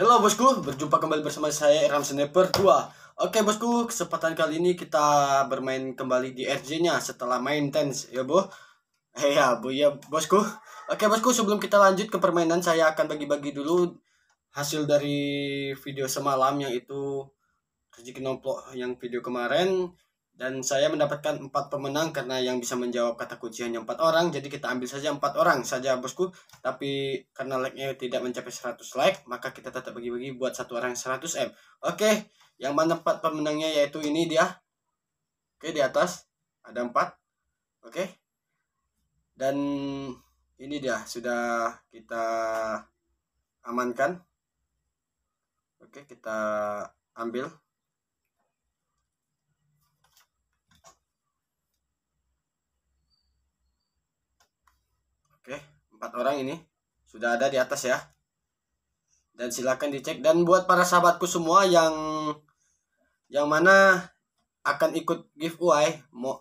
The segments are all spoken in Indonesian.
Halo bosku, berjumpa kembali bersama saya Ram Sniper 2 Oke bosku, kesempatan kali ini kita bermain kembali di RJ nya setelah main tense ya bu Hei eh, ya bu, ya bosku Oke bosku, sebelum kita lanjut ke permainan saya akan bagi-bagi dulu Hasil dari video semalam yang itu Rezeki Nomplok yang video kemarin dan saya mendapatkan empat pemenang karena yang bisa menjawab kata kunci hanya empat orang jadi kita ambil saja empat orang saja bosku tapi karena like-nya tidak mencapai 100 like maka kita tetap bagi-bagi buat satu orang 100 m oke yang mana empat pemenangnya yaitu ini dia oke di atas ada empat oke dan ini dia sudah kita amankan oke kita ambil empat orang ini sudah ada di atas ya dan silakan dicek dan buat para sahabatku semua yang yang mana akan ikut giveaway mau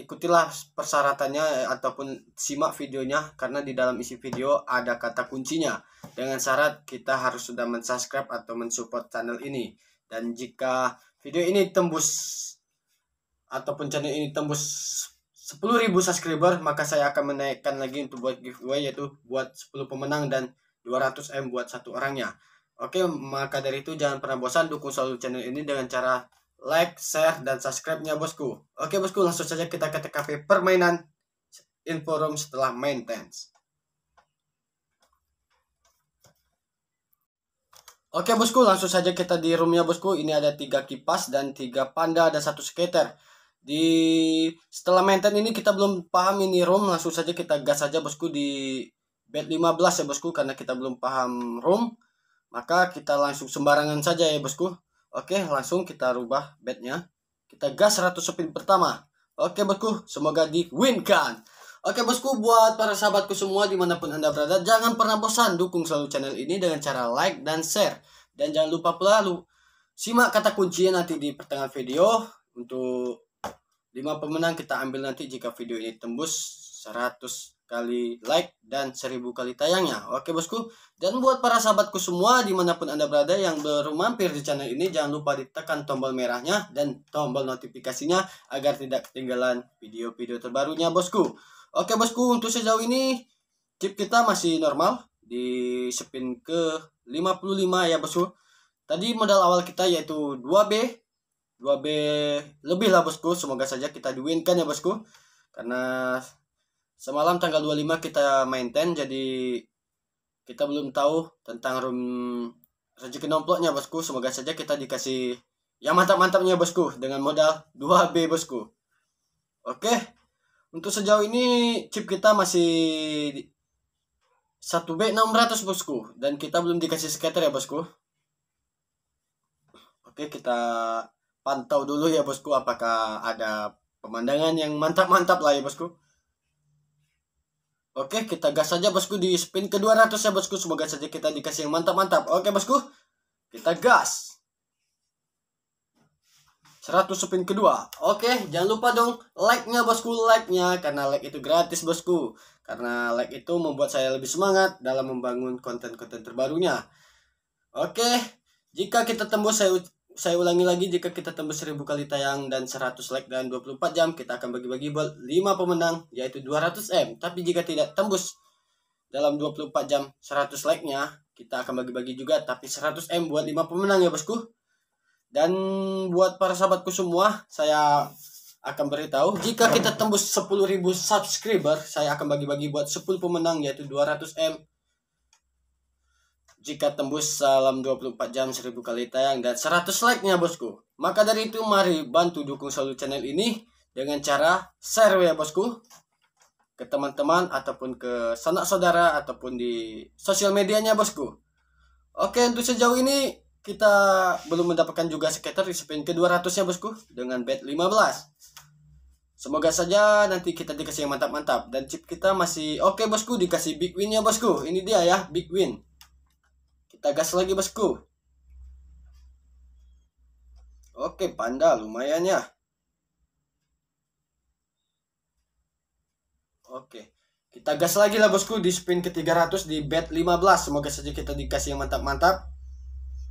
ikutilah persyaratannya eh, ataupun simak videonya karena di dalam isi video ada kata kuncinya dengan syarat kita harus sudah mensubscribe atau mensupport channel ini dan jika video ini tembus ataupun channel ini tembus 10.000 subscriber maka saya akan menaikkan lagi untuk buat giveaway yaitu buat 10 pemenang dan 200M buat satu orangnya. Oke, maka dari itu jangan pernah bosan dukung selalu channel ini dengan cara like, share, dan subscribe-nya bosku. Oke bosku, langsung saja kita ke TKP permainan inforum setelah maintenance. Oke bosku, langsung saja kita di roomnya bosku. Ini ada tiga kipas dan tiga panda ada satu skater di setelah maintain ini kita belum paham ini room langsung saja kita gas saja bosku di bed 15 ya bosku karena kita belum paham room maka kita langsung sembarangan saja ya bosku oke langsung kita rubah bednya kita gas 100 spin pertama oke bosku semoga di win kan Oke bosku, buat para sahabatku semua dimanapun anda berada, jangan pernah bosan dukung selalu channel ini dengan cara like dan share. Dan jangan lupa pula lu simak kata kuncinya nanti di pertengahan video untuk 5 pemenang kita ambil nanti jika video ini tembus 100 kali like dan 1000 kali tayangnya Oke bosku Dan buat para sahabatku semua dimanapun anda berada yang baru mampir di channel ini Jangan lupa ditekan tombol merahnya dan tombol notifikasinya Agar tidak ketinggalan video-video terbarunya bosku Oke bosku untuk sejauh ini chip kita masih normal Di spin ke 55 ya bosku Tadi modal awal kita yaitu 2B 2B lebih lah bosku semoga saja kita kan ya bosku karena semalam tanggal 25 kita maintain jadi kita belum tahu tentang room rezeki nomploknya bosku semoga saja kita dikasih yang mantap-mantapnya bosku dengan modal 2B bosku oke untuk sejauh ini chip kita masih 1B 600 bosku dan kita belum dikasih scatter ya bosku oke kita pantau dulu ya bosku apakah ada pemandangan yang mantap-mantap lah ya bosku Oke kita gas saja bosku di spin ke 200 ya bosku semoga saja kita dikasih yang mantap-mantap Oke bosku kita gas 100 spin kedua Oke jangan lupa dong like-nya bosku like-nya karena like itu gratis bosku karena like itu membuat saya lebih semangat dalam membangun konten-konten terbarunya Oke jika kita tembus saya saya ulangi lagi jika kita tembus 1000 kali tayang dan 100 like dalam 24 jam kita akan bagi-bagi bol 5 pemenang yaitu 200 M tapi jika tidak tembus dalam 24 jam 100 like-nya kita akan bagi-bagi juga tapi 100 M buat 5 pemenang ya bosku dan buat para sahabatku semua saya akan beritahu jika kita tembus 10.000 subscriber saya akan bagi-bagi buat 10 pemenang yaitu 200 M jika tembus salam 24 jam 1000 kali tayang dan 100 like-nya bosku. Maka dari itu mari bantu dukung selalu channel ini dengan cara share ya bosku ke teman-teman ataupun ke sanak saudara ataupun di sosial medianya bosku. Oke untuk sejauh ini kita belum mendapatkan juga skater di spin ke-200 nya bosku dengan bet 15. Semoga saja nanti kita dikasih yang mantap-mantap dan chip kita masih oke okay, bosku dikasih big win ya bosku. Ini dia ya big win. Kita gas lagi bosku. Oke, panda lumayan ya. Oke. Kita gas lagi lah bosku di spin ke 300 di bet 15. Semoga saja kita dikasih yang mantap-mantap.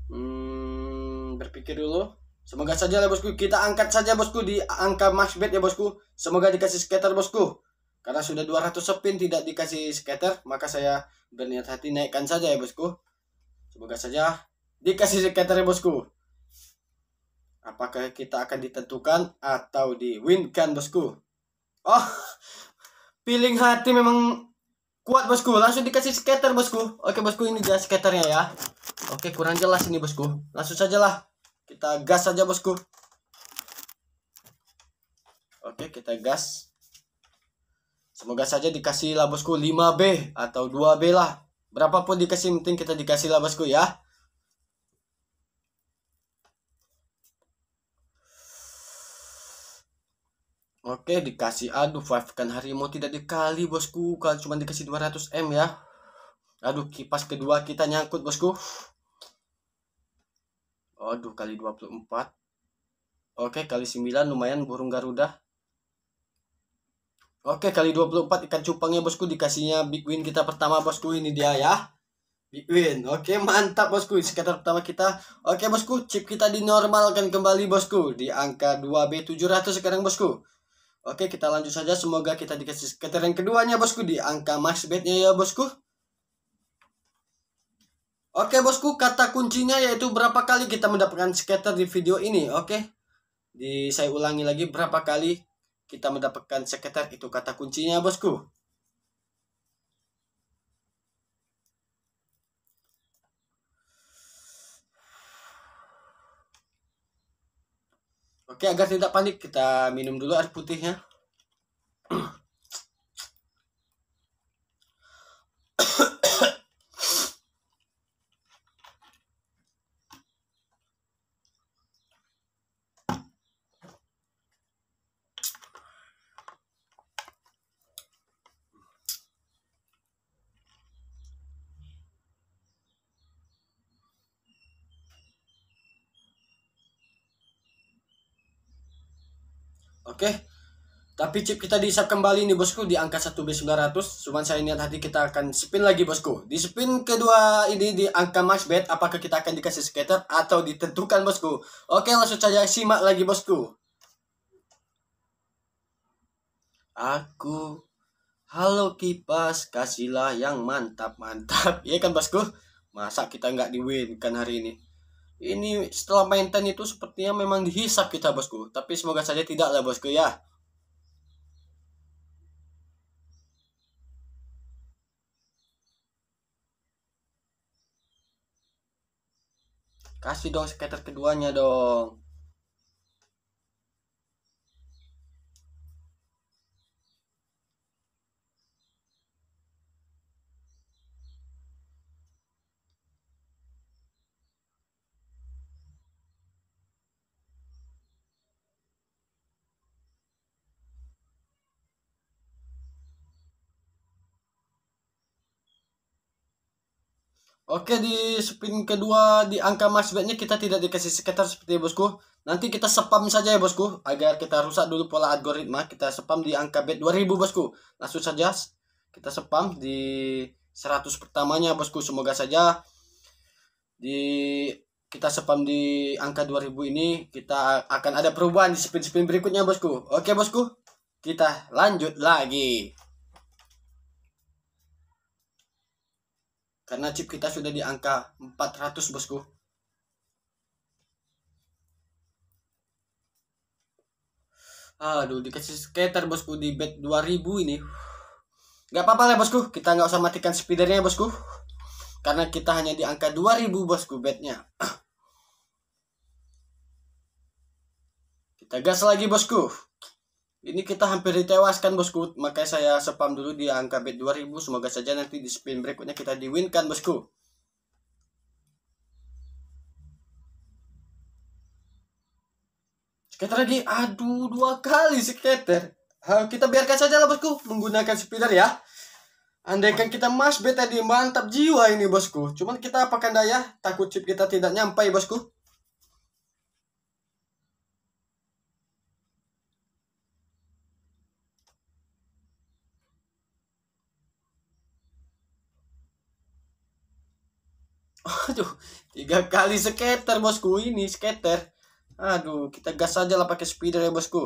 Hmm, berpikir dulu. Semoga saja lah bosku. Kita angkat saja bosku di angka max bet ya bosku. Semoga dikasih scatter bosku. Karena sudah 200 spin tidak dikasih scatter, maka saya berniat hati naikkan saja ya bosku. Semoga saja dikasih sekitarnya bosku. Apakah kita akan ditentukan atau diwinkan bosku? Oh, feeling hati memang kuat bosku. Langsung dikasih skater bosku. Oke bosku ini dia skaternya ya. Oke kurang jelas ini bosku. Langsung saja lah kita gas saja bosku. Oke kita gas. Semoga saja dikasih lah bosku 5B atau 2B lah. Berapapun dikasih penting kita dikasih lah bosku ya. Oke dikasih aduh five kan harimau tidak dikali bosku kalau cuma dikasih 200 m ya. Aduh kipas kedua kita nyangkut bosku. Aduh kali 24. Oke kali 9 lumayan burung garuda. Oke kali 24 ikan cupangnya bosku dikasihnya big win kita pertama bosku ini dia ya Big win Oke mantap bosku sekitar pertama kita Oke bosku chip kita dinormalkan kembali bosku Di angka 2B700 sekarang bosku Oke kita lanjut saja semoga kita dikasih scatter yang keduanya bosku Di angka max betnya ya bosku Oke bosku kata kuncinya yaitu berapa kali kita mendapatkan skater di video ini Oke di saya ulangi lagi berapa kali kita mendapatkan sekretar itu kata kuncinya bosku. Oke, agar tidak panik kita minum dulu air putihnya. Oke. Okay? Tapi chip kita diisap kembali nih bosku di angka 1B900. Cuman saya niat hati kita akan spin lagi bosku. Di spin kedua ini di angka match bet apakah kita akan dikasih scatter atau ditentukan bosku. Oke langsung saja simak lagi bosku. Aku halo kipas kasihlah yang mantap-mantap. Iya kan bosku? Masa kita nggak di win kan hari ini? ini setelah main itu sepertinya memang dihisap kita bosku tapi semoga saja tidak lah bosku ya kasih dong skater keduanya dong Oke di spin kedua di angka max bednya kita tidak dikasih sekitar seperti ya, bosku. Nanti kita spam saja ya bosku agar kita rusak dulu pola algoritma. Kita spam di angka bet 2000 bosku. Langsung saja kita spam di 100 pertamanya bosku. Semoga saja di kita spam di angka 2000 ini kita akan ada perubahan di spin-spin berikutnya bosku. Oke bosku. Kita lanjut lagi. Karena chip kita sudah di angka 400 bosku. Aduh, dikasih skater bosku di bed 2000 ini. Gak apa-apa lah bosku, kita nggak usah matikan speedernya bosku. Karena kita hanya di angka 2000 bosku betnya. kita gas lagi bosku. Ini kita hampir ditewaskan bosku, makanya saya spam dulu di angka bet 2000. Semoga saja nanti di spin berikutnya kita kan bosku. Skater lagi, aduh dua kali skater. kita biarkan saja lah bosku menggunakan spinner ya. Andaikan kita mas bet tadi mantap jiwa ini bosku. Cuman kita apakan daya, takut chip kita tidak nyampai bosku. aduh tiga kali skater bosku ini skater aduh kita gas aja lah pakai speeder ya bosku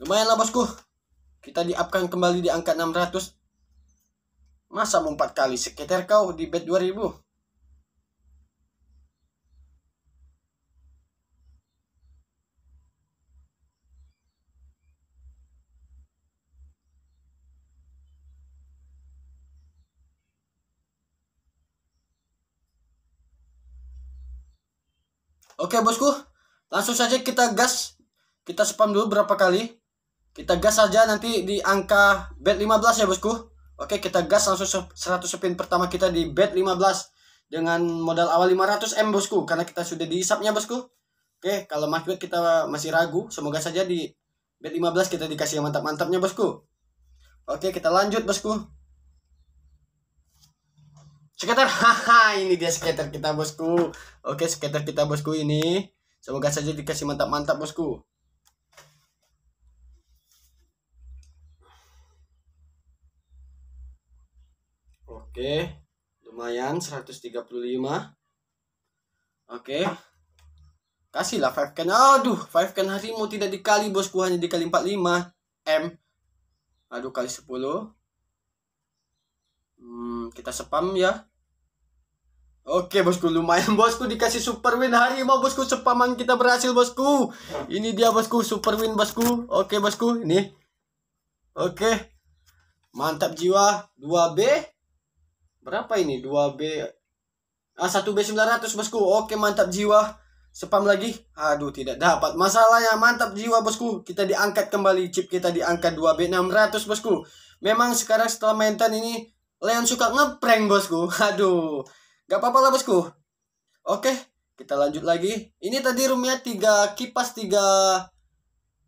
lumayan lah bosku kita diapkan kembali di angka 600 masa mau 4 kali skater kau di bed 2000 Oke bosku, langsung saja kita gas. Kita spam dulu berapa kali. Kita gas saja nanti di angka bet 15 ya bosku. Oke, kita gas langsung 100 spin pertama kita di bet 15 dengan modal awal 500 M bosku karena kita sudah dihisapnya bosku. Oke, kalau market kita masih ragu, semoga saja di bet 15 kita dikasih yang mantap-mantapnya bosku. Oke, kita lanjut bosku skater haha ini dia skater kita bosku oke skater kita bosku ini semoga saja dikasih mantap-mantap bosku oke lumayan 135 oke kasihlah 5 can aduh 5 can mau tidak dikali bosku hanya dikali 45 m aduh kali 10 hmm, kita spam ya Oke bosku lumayan bosku dikasih super win hari mau bosku sepaman kita berhasil bosku Ini dia bosku super win bosku Oke bosku ini Oke Mantap jiwa 2B Berapa ini 2B Ah 1B 900 bosku Oke mantap jiwa sepam lagi Aduh tidak dapat Masalahnya mantap jiwa bosku Kita diangkat kembali chip kita diangkat 2B 600 bosku Memang sekarang setelah mainan ini Leon suka ngeprank bosku Aduh Gak apa-apa lah bosku. Oke, kita lanjut lagi. Ini tadi roomnya tiga kipas tiga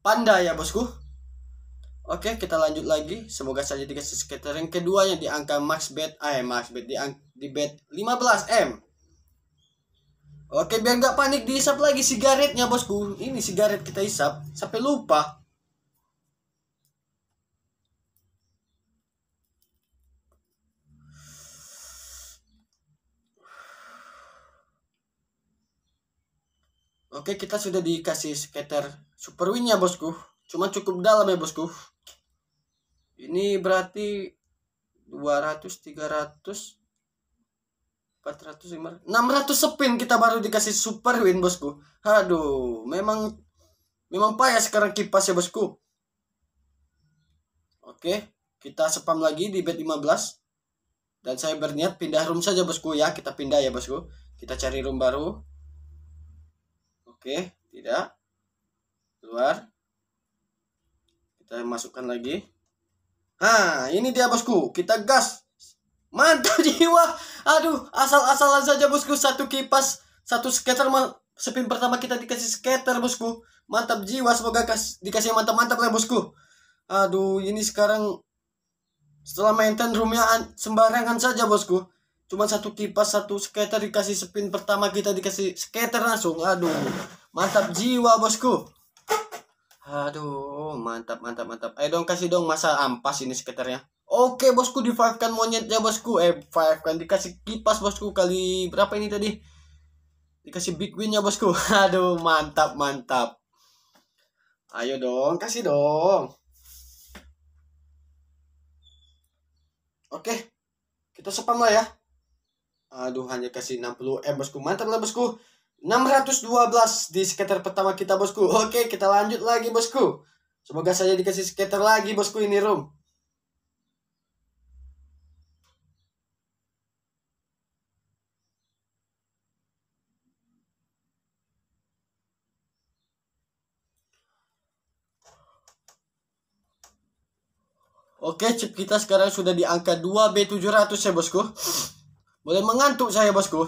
panda ya bosku. Oke, kita lanjut lagi. Semoga saja tiga scattering kedua yang di angka max bet, eh max bed di, di bet 15M. Oke, biar nggak panik dihisap lagi sigaretnya bosku. Ini sigaret kita hisap sampai lupa. Oke, kita sudah dikasih skater super win ya bosku. Cuma cukup dalam ya bosku. Ini berarti 200, 300, 400, 500, 600 spin kita baru dikasih super win bosku. Aduh, memang memang payah sekarang kipas ya bosku. Oke, kita spam lagi di bet 15. Dan saya berniat pindah room saja bosku ya, kita pindah ya bosku. Kita cari room baru. Oke, tidak. Keluar. Kita masukkan lagi. Nah, ini dia bosku. Kita gas. Mantap jiwa. Aduh, asal-asalan saja bosku. Satu kipas, satu skater. Spin pertama kita dikasih skater bosku. Mantap jiwa. Semoga dikasih mantap-mantap lah bosku. Aduh, ini sekarang setelah maintain roomnya sembarangan saja bosku cuma satu kipas satu skater dikasih spin pertama kita dikasih skater langsung aduh mantap jiwa bosku aduh mantap mantap mantap ayo dong kasih dong masa ampas ini skaternya oke bosku di five kan monyetnya bosku eh five kan dikasih kipas bosku kali berapa ini tadi dikasih big ya bosku aduh mantap mantap ayo dong kasih dong oke kita sepam lah ya Aduh hanya kasih 60 M eh, bosku Mantap lah bosku 612 di skater pertama kita bosku Oke kita lanjut lagi bosku Semoga saja dikasih skater lagi bosku ini room Oke, chip kita sekarang sudah di angka 2B700 ya, bosku. Boleh mengantuk saya, Bosku.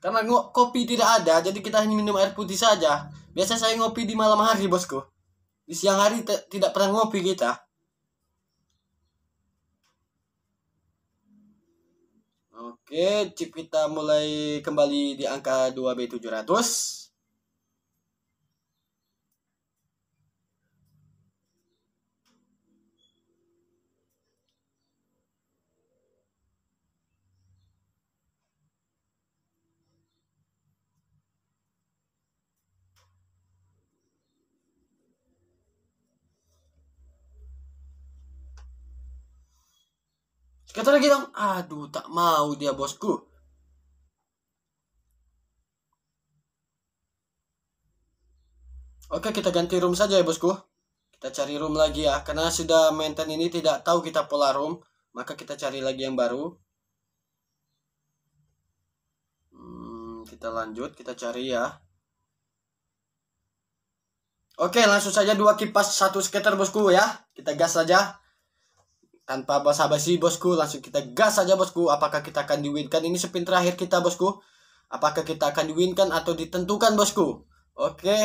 Karena kopi tidak ada, jadi kita hanya minum air putih saja. Biasa saya ngopi di malam hari, Bosku. Di siang hari tidak pernah ngopi kita. Oke, chip kita mulai kembali di angka 2B700. Kata lagi dong, aduh tak mau dia bosku. Oke kita ganti room saja ya bosku. Kita cari room lagi ya, karena sudah maintain ini tidak tahu kita pola room. Maka kita cari lagi yang baru. Hmm, kita lanjut, kita cari ya. Oke langsung saja dua kipas satu skater bosku ya. Kita gas saja tanpa basa-basi bosku langsung kita gas saja bosku apakah kita akan diwinkan ini spin terakhir kita bosku apakah kita akan diwinkan atau ditentukan bosku oke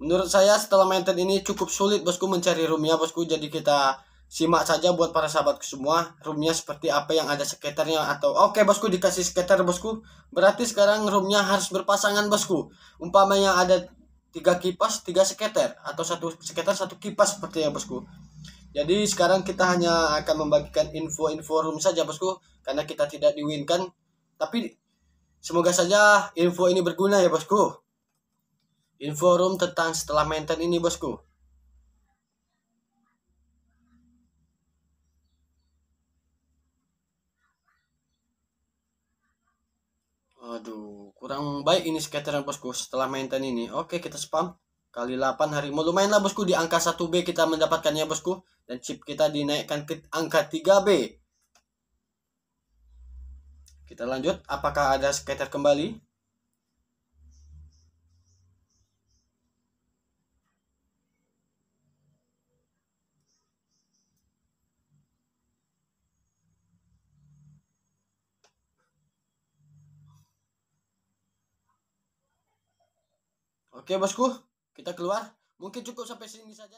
menurut saya setelah maintain ini cukup sulit bosku mencari roomnya bosku jadi kita simak saja buat para sahabat semua roomnya seperti apa yang ada sekitarnya atau oke bosku dikasih sekitar bosku berarti sekarang roomnya harus berpasangan bosku umpamanya ada tiga kipas tiga skater atau satu skater satu kipas seperti ya bosku jadi sekarang kita hanya akan membagikan info-info room saja bosku karena kita tidak diwinkan. Tapi semoga saja info ini berguna ya bosku. Info room tentang setelah maintain ini bosku. Aduh, kurang baik ini scatteran bosku setelah maintain ini. Oke, kita spam kali 8 harimau lumayan lah bosku di angka 1B kita mendapatkannya bosku dan chip kita dinaikkan ke angka 3B kita lanjut apakah ada skater kembali Oke bosku, kita keluar mungkin cukup sampai sini saja